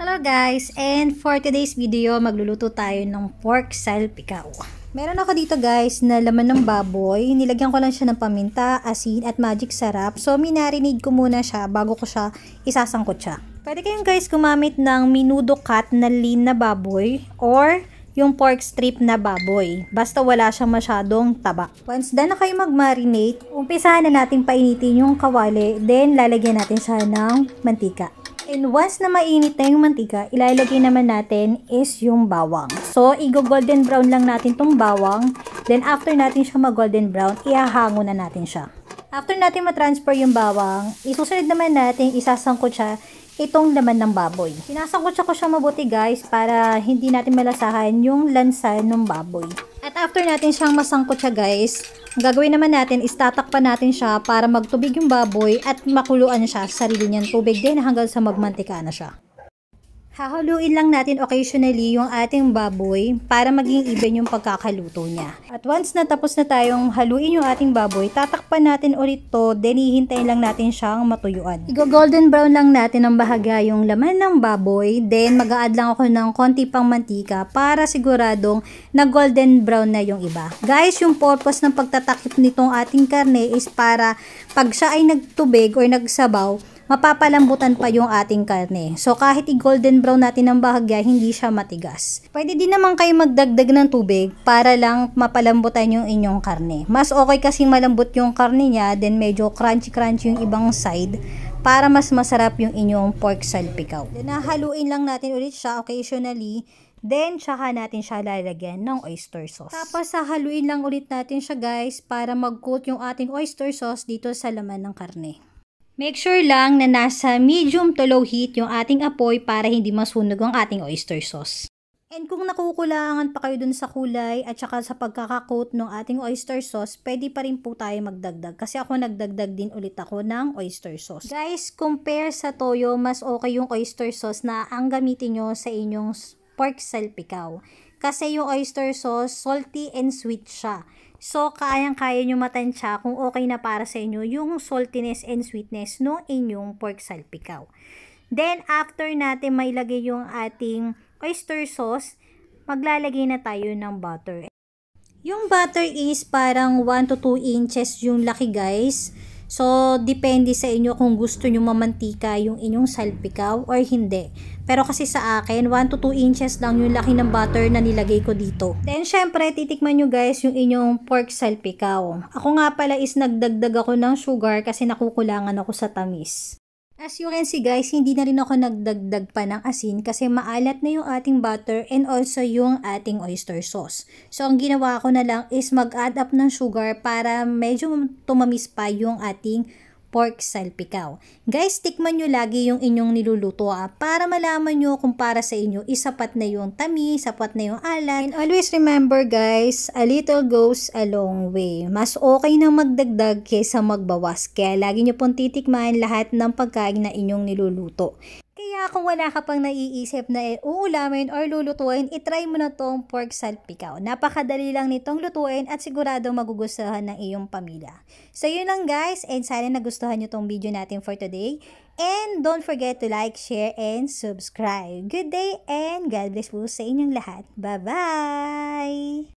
Hello guys! And for today's video, magluluto tayo ng pork style Meron ako dito guys na laman ng baboy. Nilagyan ko lang siya ng paminta, asin at magic sarap. So minarinade ko muna siya bago ko siya isasangkot siya. Pwede kayong guys gumamit ng minudo cut na lean na baboy or yung pork strip na baboy. Basta wala siyang masyadong taba. Once done na kayo mag-marinate, umpisahan na natin painitin yung kawali. Then, lalagyan natin siya ng mantika. And once na mainit na yung mantika, ilalagay naman natin is yung bawang. So, i-golden brown lang natin tong bawang. Then, after natin siya mag-golden brown, iahango na natin siya. After natin matransfer yung bawang, isusunod naman natin, isasangkot siya itong laman ng baboy. Sinasangkot ko siya mabuti guys para hindi natin malasahan yung lansa ng baboy. At after natin siyang masangkot siya guys, ang gagawin naman natin is tatakpan natin siya para magtubig yung baboy at makuluan siya sarili niyang tubig din hanggang sa magmantika na siya. Hahaluin lang natin occasionally yung ating baboy para maging even yung pagkakaluto niya. At once na tapos na tayong haluin yung ating baboy, tatakpan natin ulit to, then hihintayin lang natin siyang matuyuan. Igo golden brown lang natin ang bahagya yung laman ng baboy, then mag add lang ako ng konti pang mantika para siguradong na golden brown na yung iba. Guys, yung purpose ng pagtatakip nitong ating karne is para pag siya ay nagtubig or nagsabaw, mapapalambutan pa yung ating karne. So kahit i-golden brown natin ang bahagya, hindi siya matigas. Pwede din naman kayo magdagdag ng tubig para lang mapalambutan yung inyong karne. Mas okay kasi malambot yung karne niya, then medyo crunchy-crunchy yung ibang side para mas masarap yung inyong pork salpikaw. Then nahaluin lang natin ulit siya occasionally Then, tsaka natin siya lalagyan ng oyster sauce. Tapos, hahaluin lang ulit natin siya guys para mag-coat yung ating oyster sauce dito sa laman ng karne. Make sure lang na nasa medium to low heat yung ating apoy para hindi masunog ang ating oyster sauce. And kung nakukulangan pa kayo dun sa kulay at saka sa pagkakakot ng ating oyster sauce, pwede pa rin po tayo magdagdag. Kasi ako nagdagdag din ulit ako ng oyster sauce. Guys, compare sa toyo, mas okay yung oyster sauce na ang gamitin nyo sa inyong pork salpikaw. Kasi yung oyster sauce, salty and sweet siya. So, kayang-kaya nyo matansya kung okay na para sa inyo yung saltiness and sweetness ng inyong pork salpicaw. Then, after natin mailagay yung ating oyster sauce, maglalagay na tayo ng butter. Yung butter is parang 1 to 2 inches yung laki guys. So, depende sa inyo kung gusto nyo mamantika yung inyong salpikaw or hindi. Pero kasi sa akin, 1 to 2 inches lang yung laki ng butter na nilagay ko dito. Then, syempre, titikman nyo guys yung inyong pork salpikaw. Ako nga pala is nagdagdag ako ng sugar kasi nakukulangan ako sa tamis. As you can see guys, hindi na rin ako nagdagdag pa ng asin kasi maalat na yung ating butter and also yung ating oyster sauce. So ang ginawa ko na lang is mag-add up ng sugar para medyo tumamis pa yung ating pork salpikaw. Guys, tikman nyo lagi yung inyong niluluto ah, para malaman nyo kung para sa inyo isapat na yung tami, sapat na yung alat. And always remember guys, a little goes a long way. Mas okay na magdagdag kaysa magbawas. Kaya lagi nyo pong titikman lahat ng pagkain na inyong niluluto. Kaya kung wala ka pang naiisip na uulamin or lulutuin, itry mo na tong pork salpikaw. Napakadali lang nitong lutuin at sigurado magugustuhan ng iyong pamilya. So yun lang guys and sana nagustuhan nyo tong video natin for today. And don't forget to like, share, and subscribe. Good day and God bless po sa inyong lahat. Bye-bye!